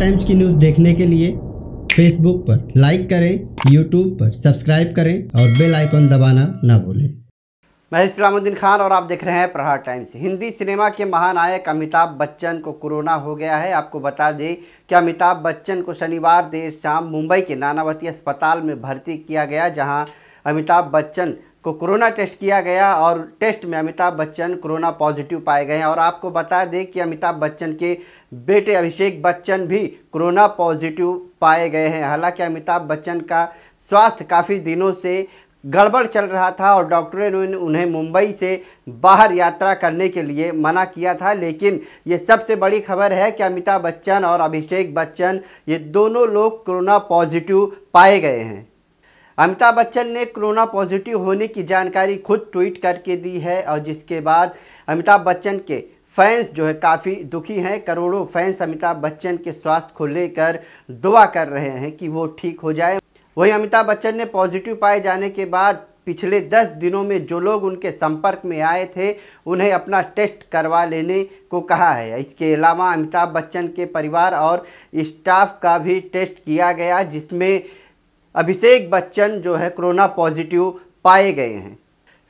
times की news देखने के लिए फेसबुक पर लाइक करें यूट्यूब पर सब्सक्राइब करें और बेल आइकॉन दबाना ना भूलें मैं इस्लामुद्दीन खान और आप देख रहे हैं प्रहार टाइम्स हिंदी सिनेमा के महानायक अमिताभ बच्चन को कोरोना हो गया है आपको बता दें कि अमिताभ बच्चन को शनिवार देर शाम मुंबई के नानावती अस्पताल में भर्ती किया गया जहां अमिताभ बच्चन को कोरोना टेस्ट किया गया और टेस्ट में अमिताभ बच्चन कोरोना पॉजिटिव पाए गए हैं और आपको बता दें कि अमिताभ बच्चन के बेटे अभिषेक बच्चन भी कोरोना पॉजिटिव पाए गए हैं हालांकि अमिताभ बच्चन का स्वास्थ्य काफ़ी दिनों से गड़बड़ चल रहा था और डॉक्टरों ने उन्हें मुंबई से बाहर यात्रा करने के लिए मना किया था लेकिन ये सबसे बड़ी खबर है कि अमिताभ बच्चन और अभिषेक बच्चन ये दोनों लोग कोरोना पॉजिटिव पाए गए हैं अमिताभ बच्चन ने कोरोना पॉजिटिव होने की जानकारी खुद ट्वीट करके दी है और जिसके बाद अमिताभ बच्चन के फैंस जो है काफ़ी दुखी हैं करोड़ों फैंस अमिताभ बच्चन के स्वास्थ्य को लेकर दुआ कर रहे हैं कि वो ठीक हो जाए वहीं अमिताभ बच्चन ने पॉजिटिव पाए जाने के बाद पिछले दस दिनों में जो लोग उनके संपर्क में आए थे उन्हें अपना टेस्ट करवा लेने को कहा है इसके अलावा अमिताभ बच्चन के परिवार और स्टाफ का भी टेस्ट किया गया जिसमें अभिषेक बच्चन जो है कोरोना पॉजिटिव पाए गए हैं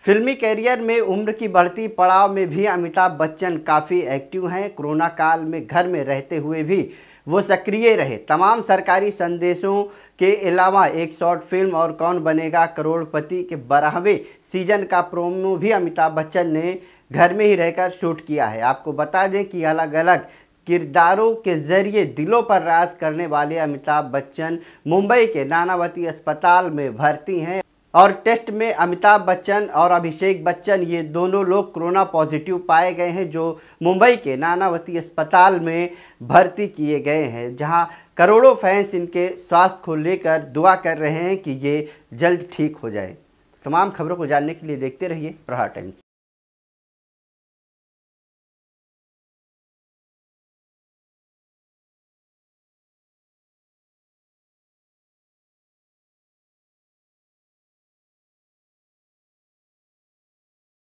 फिल्मी कैरियर में उम्र की बढ़ती पड़ाव में भी अमिताभ बच्चन काफ़ी एक्टिव हैं कोरोना काल में घर में रहते हुए भी वो सक्रिय रहे तमाम सरकारी संदेशों के अलावा एक शॉर्ट फिल्म और कौन बनेगा करोड़पति के बारहवें सीजन का प्रोमो भी अमिताभ बच्चन ने घर में ही रहकर शूट किया है आपको बता दें कि अलग अलग किरदारों के जरिए दिलों पर राज करने वाले अमिताभ बच्चन मुंबई के नानावती अस्पताल में भर्ती हैं और टेस्ट में अमिताभ बच्चन और अभिषेक बच्चन ये दोनों लोग कोरोना पॉजिटिव पाए गए हैं जो मुंबई के नानावती अस्पताल में भर्ती किए गए हैं जहां करोड़ों फैंस इनके स्वास्थ्य को लेकर दुआ कर रहे हैं कि ये जल्द ठीक हो जाए तमाम खबरों को जानने के लिए देखते रहिए प्रहार टाइम्स